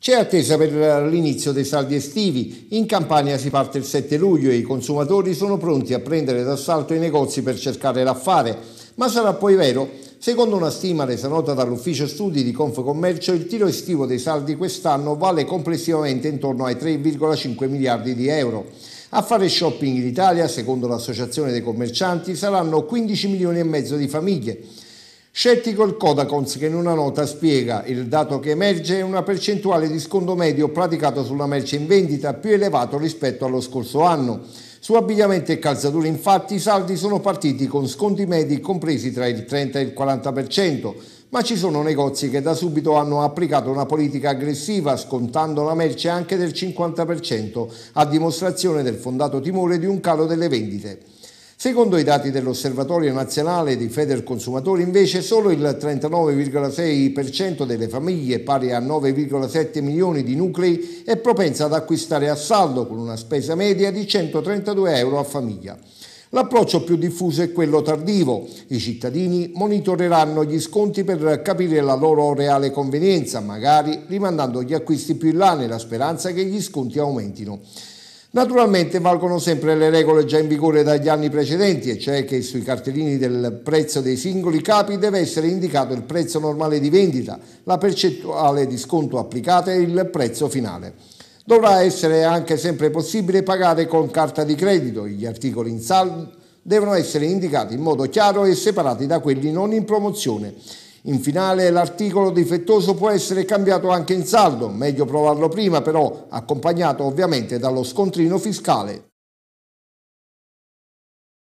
C'è attesa per l'inizio dei saldi estivi. In Campania si parte il 7 luglio e i consumatori sono pronti a prendere d'assalto i negozi per cercare l'affare. Ma sarà poi vero? Secondo una stima resa nota dall'ufficio studi di Confcommercio, il tiro estivo dei saldi quest'anno vale complessivamente intorno ai 3,5 miliardi di euro. A fare shopping in Italia, secondo l'Associazione dei commercianti, saranno 15 milioni e mezzo di famiglie. Scettico il Codacons che in una nota spiega il dato che emerge è una percentuale di sconto medio praticato sulla merce in vendita più elevato rispetto allo scorso anno. Su abbigliamento e calzature infatti i saldi sono partiti con sconti medi compresi tra il 30 e il 40%, ma ci sono negozi che da subito hanno applicato una politica aggressiva scontando la merce anche del 50%, a dimostrazione del fondato timore di un calo delle vendite. Secondo i dati dell'Osservatorio nazionale di Consumatori, invece, solo il 39,6% delle famiglie, pari a 9,7 milioni di nuclei, è propensa ad acquistare a saldo con una spesa media di 132 euro a famiglia. L'approccio più diffuso è quello tardivo. I cittadini monitoreranno gli sconti per capire la loro reale convenienza, magari rimandando gli acquisti più in là nella speranza che gli sconti aumentino. Naturalmente valgono sempre le regole già in vigore dagli anni precedenti, e cioè che sui cartellini del prezzo dei singoli capi deve essere indicato il prezzo normale di vendita, la percentuale di sconto applicata e il prezzo finale. Dovrà essere anche sempre possibile pagare con carta di credito. Gli articoli in saldo devono essere indicati in modo chiaro e separati da quelli non in promozione in finale l'articolo difettoso può essere cambiato anche in saldo, meglio provarlo prima però, accompagnato ovviamente dallo scontrino fiscale.